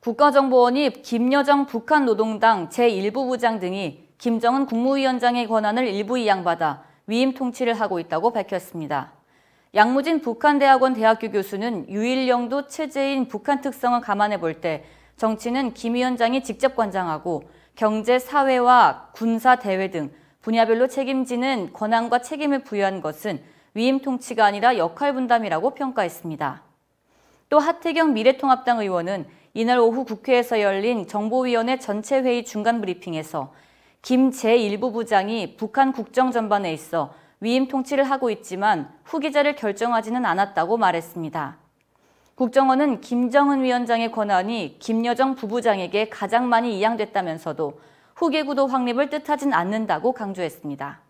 국가정보원이 김여정 북한 노동당 제1부부장 등이 김정은 국무위원장의 권한을 일부 이양받아 위임 통치를 하고 있다고 밝혔습니다. 양무진 북한대학원 대학교 교수는 유일령도 체제인 북한 특성을 감안해 볼 때 정치는 김 위원장이 직접 관장하고 경제, 사회와 군사, 대외 등 분야별로 책임지는 권한과 책임을 부여한 것은 위임 통치가 아니라 역할 분담이라고 평가했습니다. 또 하태경 미래통합당 의원은 이날 오후 국회에서 열린 정보위원회 전체 회의 중간 브리핑에서 김제일부 부장이 북한 국정 전반에 있어 위임 통치를 하고 있지만 후기자를 결정하지는 않았다고 말했습니다. 국정원은 김정은 위원장의 권한이 김여정 부부장에게 가장 많이 이양됐다면서도 후계구도 확립을 뜻하진 않는다고 강조했습니다.